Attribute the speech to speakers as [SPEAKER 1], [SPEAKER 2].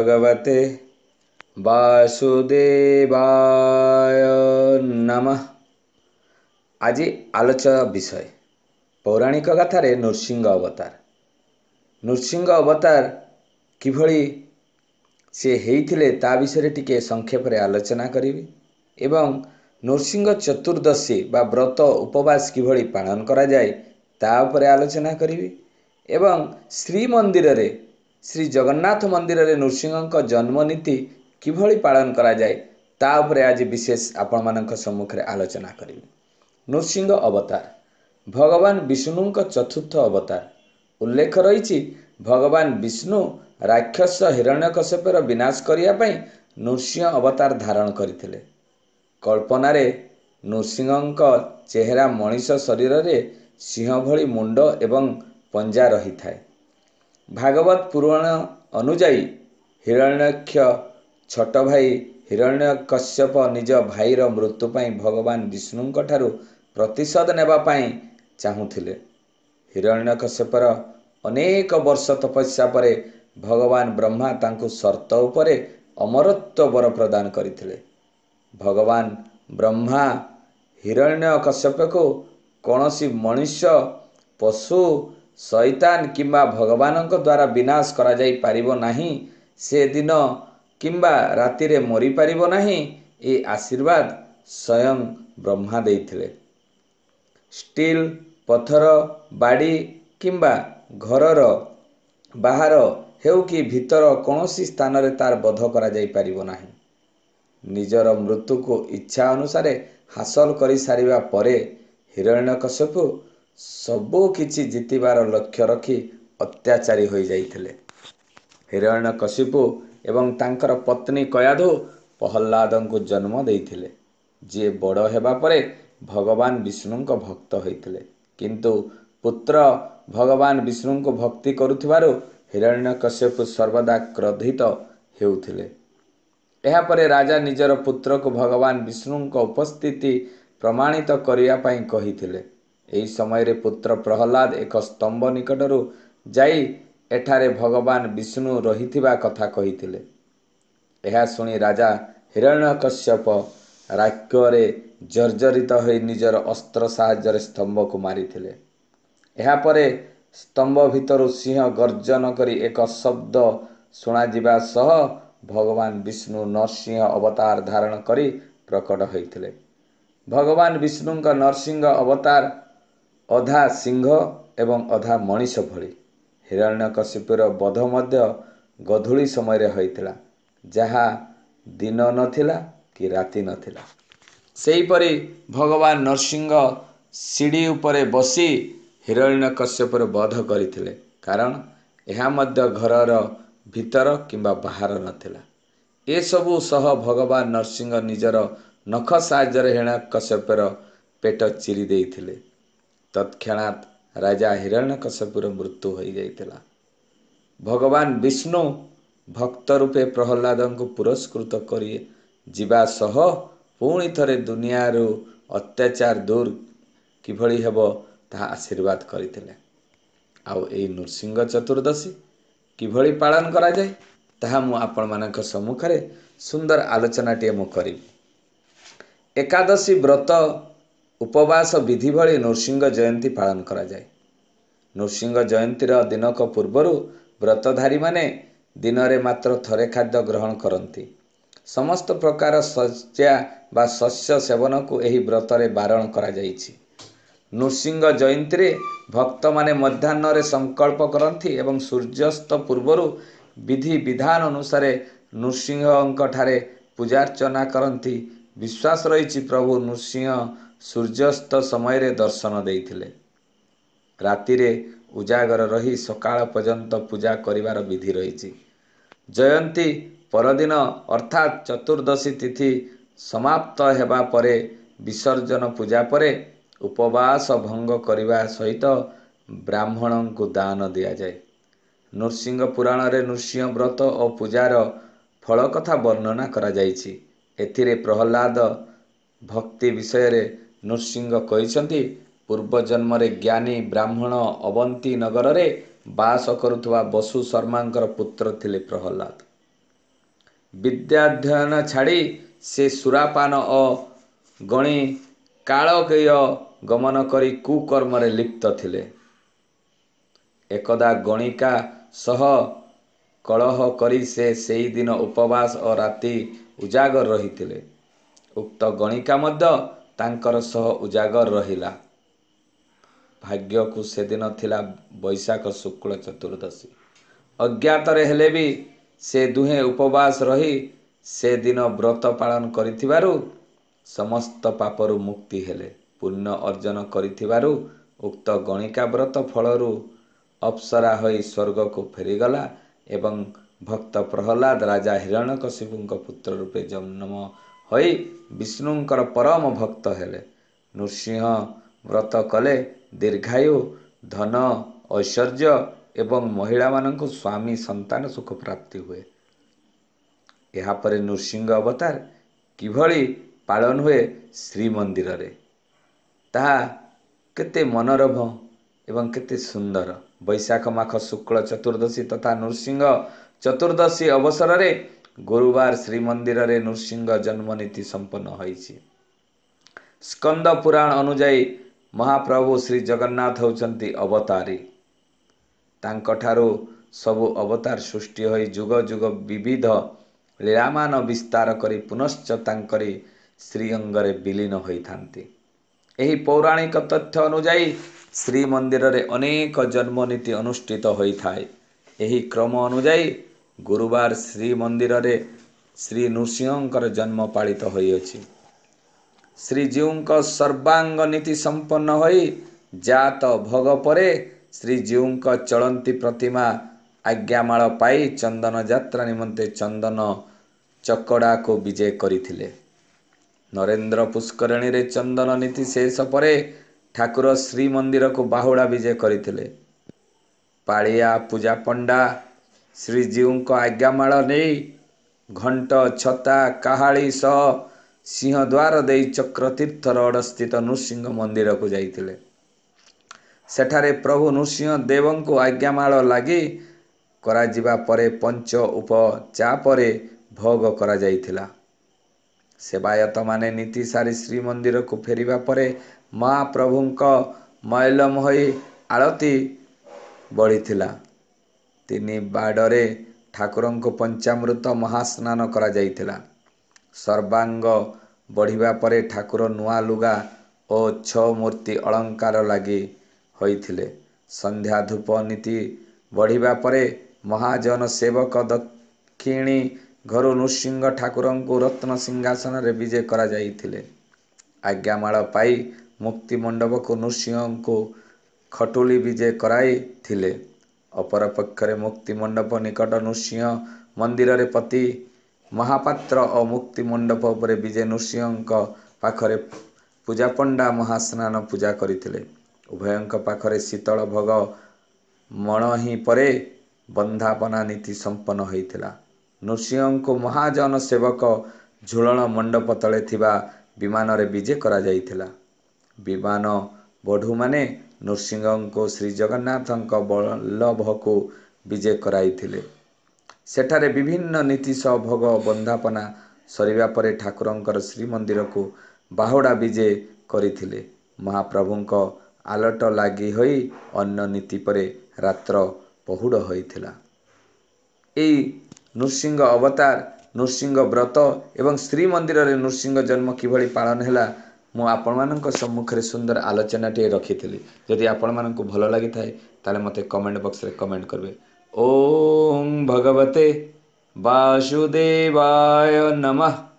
[SPEAKER 1] ଭଗବତେ वासुदेवाय नमः ଆଜି ଆଲୋଚନା ବିଷୟ ପୌରାଣିକ ଗାଥାରେ ନୃସିଂହ ଅବତାର ନୃସିଂହ ଅବତାର କିଭଳି ସେ ହେଇଥିଲେ ତା ବିଷୟରେ ଟିକେ ସଂକ୍ଷେପରେ ଆଲୋଚନା କରିବି ଏବଂ ନୃସିଂହ ଚତୁର୍ଦ୍ଦଶୀ ବା ବ୍ରତ ଉପବାସ କିଭଳି ପାଳନ କରାଯାଏ ତା ଉପରେ ଆଲୋଚନା କରିବି ଏବଂ ଶ୍ରୀମନ୍ଦିରରେ ଶ୍ରୀଜଗନ୍ନାଥ ମନ୍ଦିରରେ ନୃସିଂହଙ୍କ ଜନ୍ମନୀତି କିଭଳି ପାଳନ କରାଯାଏ ତା ଉପରେ ଆଜି ବିଶେଷ ଆପଣମାନଙ୍କ ସମ୍ମୁଖରେ ଆଲୋଚନା କରିବି ନୃସିଂହ ଅବତାର ଭଗବାନ ବିଷ୍ଣୁଙ୍କ ଚତୁର୍ଥ ଅବତାର ଉଲ୍ଲେଖ ରହିଛି ଭଗବାନ ବିଷ୍ଣୁ ରାକ୍ଷସ ହିରଣ୍ୟ ହିରଣ୍ୟକଶ୍ୟପର ବିନାଶ କରିବା ପାଇଁ ନୃସିଂହ ଅବତାର ଧାରଣ କରିଥିଲେ କଳ୍ପନାରେ ନୃସିଂହଙ୍କ ଚେହେରା ମଣିଷ ଶରୀରରେ ସିଂହ ଭଳି ମୁଣ୍ଡ ଏବଂ ପଞ୍ଜା ରହିଥାଏ ଭାଗବତ ପୁରାଣ ଅନୁଯାୟୀ ହିରଣ୍ୟକ୍ଷ ଛୋଟ ଭାଇ ହିରଣ୍ୟକଶ୍ୟପ ନିଜ ଭାଇର ମୃତ୍ୟୁ ପାଇଁ ଭଗବାନ ବିଷ୍ଣୁଙ୍କଠାରୁ ପ୍ରତିଶୋଧ ନେବା ପାଇଁ ଚାହୁଁଥିଲେ ହିରଣ୍ୟକଶ୍ୟପର ଅନେକ ବର୍ଷ ତପସ୍ୟା ପରେ ଭଗବାନ ବ୍ରହ୍ମା ତାଙ୍କୁ ସର୍ତ୍ତ ଉପରେ ଅମରତ୍ୱ ବର ପ୍ରଦାନ କରିଥିଲେ ଭଗବାନ ବ୍ରହ୍ମା ହିରଣ୍ୟକଶ୍ୟପକୁ କୌଣସି ମଣିଷ ପଶୁ ସୈତାନ କିମ୍ବା ଭଗବାନଙ୍କ ଦ୍ୱାରା ବିନାଶ କରାଯାଇପାରିବ ନାହିଁ ସେ ଦିନ କିମ୍ବା ରାତିରେ ମରିପାରିବ ନାହିଁ ଏ ଆଶୀର୍ବାଦ ସ୍ୱୟଂ ବ୍ରହ୍ମା ଦେଇଥିଲେ ଷ୍ଟିଲ୍ ପଥର ବାଡ଼ି କିମ୍ବା ଘରର ବାହାର ହେଉ କି ଭିତର କୌଣସି ସ୍ଥାନରେ ତାର ବଧ କରାଯାଇପାରିବ ନାହିଁ ନିଜର ମୃତ୍ୟୁକୁ ଇଚ୍ଛା ଅନୁସାରେ ହାସଲ କରିସାରିବା ପରେ ହିରଣ୍ୟକଶ୍ୟପୁ ସବୁ କିଛି ଜିତିବାର ଲକ୍ଷ୍ୟ ରଖି ଅତ୍ୟାଚାରୀ ହୋଇଯାଇଥିଲେ ହିରଣ୍ୟ କଶିପୁ ଏବଂ ତାଙ୍କର ପତ୍ନୀ କୟାଧୁ ପ୍ରହଲ୍ଲାଦଙ୍କୁ ଜନ୍ମ ଦେଇଥିଲେ ଯିଏ ବଡ଼ ହେବା ପରେ ଭଗବାନ ବିଷ୍ଣୁଙ୍କ ଭକ୍ତ ହୋଇଥିଲେ କିନ୍ତୁ ପୁତ୍ର ଭଗବାନ ବିଷ୍ଣୁଙ୍କୁ ଭକ୍ତି କରୁଥିବାରୁ ହିରଣ୍ୟ କଶ୍ୟପୁ ସର୍ବଦା କ୍ରୋଧିତ ହେଉଥିଲେ ଏହାପରେ ରାଜା ନିଜର ପୁତ୍ରକୁ ଭଗବାନ ବିଷ୍ଣୁଙ୍କ ଉପସ୍ଥିତି ପ୍ରମାଣିତ କରିବା ପାଇଁ କହିଥିଲେ ଏହି ସମୟରେ ପୁତ୍ର ପ୍ରହଲ୍ଲାଦ ଏକ ସ୍ତମ୍ଭ ନିକଟରୁ ଯାଇ ଏଠାରେ ଭଗବାନ ବିଷ୍ଣୁ ରହିଥିବା କଥା କହିଥିଲେ ଏହା ଶୁଣି ରାଜା ହିରଣ୍ୟ କଶ୍ୟପ ରାକ୍ୟରେ ଜର୍ଜରିତ ହୋଇ ନିଜର ଅସ୍ତ୍ର ସାହାଯ୍ୟରେ ସ୍ତମ୍ଭକୁ ମାରିଥିଲେ ଏହାପରେ ସ୍ତମ୍ଭ ଭିତରୁ ସିଂହ ଗର୍ଜନ କରି ଏକ ଶବ୍ଦ ଶୁଣାଯିବା ସହ ଭଗବାନ ବିଷ୍ଣୁ ନରସିଂହ ଅବତାର ଧାରଣ କରି ପ୍ରକଟ ହୋଇଥିଲେ ଭଗବାନ ବିଷ୍ଣୁଙ୍କ ନରସିଂହ ଅବତାର ଅଧା ସିଂହ ଏବଂ ଅଧା ମଣିଷ ଭଳି ହିରଣ୍ୟ ହିରଣ୍ୟକଶିପୁର ବଧ ମଧ୍ୟ ଗଧୂଳି ସମୟରେ ହୋଇଥିଲା ଯାହା ଦିନ ନଥିଲା କି ରାତି ନଥିଲା ସେହିପରି ଭଗବାନ ନରସିଂହ ସିଡ଼ି ଉପରେ ବସି ହିରଣ୍ୟକଶ୍ୟପର ବଧ କରିଥିଲେ କାରଣ ଏହା ମଧ୍ୟ ଘରର ଭିତର କିମ୍ବା ବାହାର ନଥିଲା ଏସବୁ ସହ ଭଗବାନ ନରସିଂହ ନିଜର ନଖ ସାହାଯ୍ୟରେ କଶ୍ୟପର ପେଟ ଚିରି ଦେଇଥିଲେ ତତ୍କ୍ଷଣାତ୍ ରାଜା ହିରଣ୍ୟକଶ୍ୟପୁର ମୃତ୍ୟୁ ହୋଇଯାଇଥିଲା ଭଗବାନ ବିଷ୍ଣୁ ଭକ୍ତ ରୂପେ ପ୍ରହଲ୍ଲାଦଙ୍କୁ ପୁରସ୍କୃତ କରି ଯିବା ସହ ପୁଣି ଥରେ ଦୁନିଆରୁ ଅତ୍ୟାଚାର ଦୂର କିଭଳି ହେବ ତାହା ଆଶୀର୍ବାଦ କରିଥିଲେ ଆଉ ଏଇ ନୃସିଂହ ଚତୁର୍ଦ୍ଦଶୀ କିଭଳି ପାଳନ କରାଯାଏ ତାହା ମୁଁ ଆପଣମାନଙ୍କ ସମ୍ମୁଖରେ ସୁନ୍ଦର ଆଲୋଚନାଟିଏ ମୁଁ କରିବି ଏକାଦଶୀ ବ୍ରତ ଉପବାସ ବିଧି ଭଳି ନୃସିଂହ ଜୟନ୍ତୀ ପାଳନ କରାଯାଏ ନୃସିଂହ ଜୟନ୍ତୀର ଦିନକ ପୂର୍ବରୁ ବ୍ରତଧାରୀମାନେ ଦିନରେ ମାତ୍ର ଥରେ ଖାଦ୍ୟ ଗ୍ରହଣ କରନ୍ତି ସମସ୍ତ ପ୍ରକାର ଶଯ୍ୟା ବା ଶସ୍ୟ ସେବନକୁ ଏହି ବ୍ରତରେ ବାରଣ କରାଯାଇଛି ନୃସିଂହ ଜୟନ୍ତୀରେ ଭକ୍ତମାନେ ମଧ୍ୟାହ୍ନରେ ସଂକଳ୍ପ କରନ୍ତି ଏବଂ ସୂର୍ଯ୍ୟାସ୍ତ ପୂର୍ବରୁ ବିଧିବିଧାନ ଅନୁସାରେ ନୃସିଂହଙ୍କଠାରେ ପୂଜାର୍ଚ୍ଚନା କରନ୍ତି ବିଶ୍ୱାସ ରହିଛି ପ୍ରଭୁ ନୃସିଂହ ସୂର୍ଯ୍ୟାସ୍ତ ସମୟରେ ଦର୍ଶନ ଦେଇଥିଲେ ରାତିରେ ଉଜାଗର ରହି ସକାଳ ପର୍ଯ୍ୟନ୍ତ ପୂଜା କରିବାର ବିଧି ରହିଛି ଜୟନ୍ତୀ ପରଦିନ ଅର୍ଥାତ୍ ଚତୁର୍ଦ୍ଦଶୀ ତିଥି ସମାପ୍ତ ହେବା ପରେ ବିସର୍ଜନ ପୂଜା ପରେ ଉପବାସ ଭଙ୍ଗ କରିବା ସହିତ ବ୍ରାହ୍ମଣଙ୍କୁ ଦାନ ଦିଆଯାଏ ନୃସିଂହ ପୁରାଣରେ ନୃସିଂହ ବ୍ରତ ଓ ପୂଜାର ଫଳ କଥା ବର୍ଣ୍ଣନା କରାଯାଇଛି ଏଥିରେ ପ୍ରହଲ୍ଲାଦ ଭକ୍ତି ବିଷୟରେ ନୃସିଂହ କହିଛନ୍ତି ପୂର୍ବ ଜନ୍ମରେ ଜ୍ଞାନୀ ବ୍ରାହ୍ମଣ ଅବନ୍ତୀ ନଗରରେ ବାସ କରୁଥିବା ବସୁ ଶର୍ମାଙ୍କର ପୁତ୍ର ଥିଲେ ପ୍ରହଲ୍ଲାଦ ବିଦ୍ୟା ଅଧ୍ୟୟନ ଛାଡ଼ି ସେ ସୁରାପାନ ଓ ଗଣି କାଳକେୟ ଗମନ କରି କୁକର୍ମରେ ଲିପ୍ତ ଥିଲେ ଏକଦା ଗଣିକା ସହ କଳହ କରି ସେ ସେହିଦିନ ଉପବାସ ଓ ରାତି ଉଜାଗର ରହିଥିଲେ ଉକ୍ତ ଗଣିକା ମଧ୍ୟ ତାଙ୍କର ସହ ଉଜାଗର ରହିଲା ଭାଗ୍ୟକୁ ସେଦିନ ଥିଲା ବୈଶାଖ ଶୁକ୍ଳ ଚତୁର୍ଦ୍ଦଶୀ ଅଜ୍ଞାତରେ ହେଲେ ବି ସେ ଦୁହେଁ ଉପବାସ ରହି ସେଦିନ ବ୍ରତ ପାଳନ କରିଥିବାରୁ ସମସ୍ତ ପାପରୁ ମୁକ୍ତି ହେଲେ ପୁଣ୍ୟ ଅର୍ଜନ କରିଥିବାରୁ ଉକ୍ତ ଗଣିକା ବ୍ରତ ଫଳରୁ ଅପସରା ହୋଇ ସ୍ୱର୍ଗକୁ ଫେରିଗଲା ଏବଂ ଭକ୍ତ ପ୍ରହଲ୍ଲାଦ ରାଜା ହିରଣ୍ୟକଶିପୁଙ୍କ ପୁତ୍ର ରୂପେ ଜନ୍ମ ହୋଇ ବିଷ୍ଣୁଙ୍କର ପରମ ଭକ୍ତ ହେଲେ ନୃସିଂହ ବ୍ରତ କଲେ ଦୀର୍ଘାୟୁ ଧନ ଐଶ୍ୱର୍ଯ୍ୟ ଏବଂ ମହିଳାମାନଙ୍କୁ ସ୍ୱାମୀ ସନ୍ତାନ ସୁଖ ପ୍ରାପ୍ତି ହୁଏ ଏହାପରେ ନୃସିଂହ ଅବତାର କିଭଳି ପାଳନ ହୁଏ ଶ୍ରୀମନ୍ଦିରରେ ତାହା କେତେ ମନୋରଭ ଏବଂ କେତେ ସୁନ୍ଦର ବୈଶାଖ ମାଖ ଶୁକ୍ଳ ଚତୁର୍ଦ୍ଦଶୀ ତଥା ନୃସିଂହ ଚତୁର୍ଦ୍ଦଶୀ ଅବସରରେ ଗୁରୁବାର ଶ୍ରୀମନ୍ଦିରରେ ନୃସିଂହ ଜନ୍ମନୀତି ସମ୍ପନ୍ନ ହୋଇଛି ସ୍କନ୍ଦ ପୁରାଣ ଅନୁଯାୟୀ ମହାପ୍ରଭୁ ଶ୍ରୀ ଜଗନ୍ନାଥ ହେଉଛନ୍ତି ଅବତାରୀ ତାଙ୍କଠାରୁ ସବୁ ଅବତାର ସୃଷ୍ଟି ହୋଇ ଯୁଗ ଯୁଗ ବିବିଧ ଲୀଳାମାନ ବିସ୍ତାର କରି ପୁନଶ୍ଚ ତାଙ୍କରି ଶ୍ରୀଅଙ୍ଗରେ ବିଲୀନ ହୋଇଥାନ୍ତି ଏହି ପୌରାଣିକ ତଥ୍ୟ ଅନୁଯାୟୀ ଶ୍ରୀମନ୍ଦିରରେ ଅନେକ ଜନ୍ମନୀତି ଅନୁଷ୍ଠିତ ହୋଇଥାଏ ଏହି କ୍ରମ ଅନୁଯାୟୀ ଗୁରୁବାର ଶ୍ରୀମନ୍ଦିରରେ ଶ୍ରୀ ନୃସିଂହଙ୍କର ଜନ୍ମ ପାଳିତ ହୋଇଅଛି ଶ୍ରୀଜୀଉଙ୍କ ସର୍ବାଙ୍ଗ ନୀତି ସମ୍ପନ୍ନ ହୋଇ ଜାତ ଭୋଗ ପରେ ଶ୍ରୀଜୀଉଙ୍କ ଚଳନ୍ତି ପ୍ରତିମା ଆଜ୍ଞାମାଳ ପାଇ ଚନ୍ଦନ ଯାତ୍ରା ନିମନ୍ତେ ଚନ୍ଦନ ଚକଡ଼ାକୁ ବିଜେ କରିଥିଲେ ନରେନ୍ଦ୍ର ପୁଷ୍କରିଣୀରେ ଚନ୍ଦନ ନୀତି ଶେଷ ପରେ ଠାକୁର ଶ୍ରୀମନ୍ଦିରକୁ ବାହୁଡ଼ା ବିଜେ କରିଥିଲେ ପାଳିଆ ପୂଜା ପଣ୍ଡା ଶ୍ରୀଜୀଉଙ୍କ ଆଜ୍ଞାମାଳ ନେଇ ଘଣ୍ଟ ଛତା କାହାଳି ସହ ସିଂହ ଦ୍ୱାର ଦେଇ ଚକ୍ରତୀର୍ଥ ରଡ଼ ସ୍ଥିତ ନୃସିଂହ ମନ୍ଦିରକୁ ଯାଇଥିଲେ ସେଠାରେ ପ୍ରଭୁ ନୃସିଂହ ଦେବଙ୍କୁ ଆଜ୍ଞାମାଳ ଲାଗି କରାଯିବା ପରେ ପଞ୍ଚ ଉପ ଚା ପରେ ଭୋଗ କରାଯାଇଥିଲା ସେବାୟତମାନେ ନୀତି ସାରି ଶ୍ରୀମନ୍ଦିରକୁ ଫେରିବା ପରେ ମହାପ୍ରଭୁଙ୍କ ମୟଲମ ହୋଇ ଆଳତୀ ବଢ଼ିଥିଲା ତିନି ବାଡ଼ରେ ଠାକୁରଙ୍କୁ ପଞ୍ଚାମୃତ ମହାସ୍ନାନ କରାଯାଇଥିଲା ସର୍ବାଙ୍ଗ ବଢ଼ିବା ପରେ ଠାକୁର ନୂଆ ଲୁଗା ଓ ଛଅ ମୂର୍ତ୍ତି ଅଳଙ୍କାର ଲାଗି ହୋଇଥିଲେ ସନ୍ଧ୍ୟା ଧୂପ ନୀତି ବଢ଼ିବା ପରେ ମହାଜନ ସେବକ ଦକ୍ଷିଣୀ ଘରୁ ନୃସିଂହ ଠାକୁରଙ୍କୁ ରତ୍ନ ସିଂହାସନରେ ବିଜେ କରାଯାଇଥିଲେ ଆଜ୍ଞାମାଳ ପାଇ ମୁକ୍ତିମଣ୍ଡପକୁ ନୃସିଂହଙ୍କୁ ଖଟୁଳି ବିଜେ କରାଇଥିଲେ ଅପରପକ୍ଷରେ ମୁକ୍ତି ମଣ୍ଡପ ନିକଟ ନୃସିଂହ ମନ୍ଦିରରେ ପତି ମହାପାତ୍ର ଓ ମୁକ୍ତି ମଣ୍ଡପ ଉପରେ ବିଜେ ନୃସିଂହଙ୍କ ପାଖରେ ପୂଜା ପଣ୍ଡା ମହାସ୍ନାନ ପୂଜା କରିଥିଲେ ଉଭୟଙ୍କ ପାଖରେ ଶୀତଳ ଭୋଗ ମଣ ହିଁ ପରେ ବନ୍ଧାପନା ନୀତି ସମ୍ପନ୍ନ ହୋଇଥିଲା ନୃସିଂହଙ୍କୁ ମହାଜନ ସେବକ ଝୁଳଣ ମଣ୍ଡପ ତଳେ ଥିବା ବିମାନରେ ବିଜେ କରାଯାଇଥିଲା ବିମାନ ବଢ଼ୁମାନେ ନୃସିଂହଙ୍କୁ ଶ୍ରୀଜଗନ୍ନାଥଙ୍କ ବଲ୍ଲଭକୁ ବିଜେ କରାଇଥିଲେ ସେଠାରେ ବିଭିନ୍ନ ନୀତି ସହ ଭୋଗ ବନ୍ଧାପନା ସରିବା ପରେ ଠାକୁରଙ୍କର ଶ୍ରୀମନ୍ଦିରକୁ ବାହୁଡ଼ା ବିଜେ କରିଥିଲେ ମହାପ୍ରଭୁଙ୍କ ଆଲଟ ଲାଗି ହୋଇ ଅନ୍ୟ ନୀତି ପରେ ରାତ୍ର ପହୁଡ଼ ହୋଇଥିଲା ଏଇ ନୃସିଂହ ଅବତାର ନୃସିଂହ ବ୍ରତ ଏବଂ ଶ୍ରୀମନ୍ଦିରରେ ନୃସିଂହ ଜନ୍ମ କିଭଳି ପାଳନ ହେଲା मु आपण सम्मुखें सुंदर आलोचनाटे रखी थी जदि आपण भल लगी था मत कमेंट बक्स में कमेंट करेंगे ओम भगवते वासुदेवाय नमः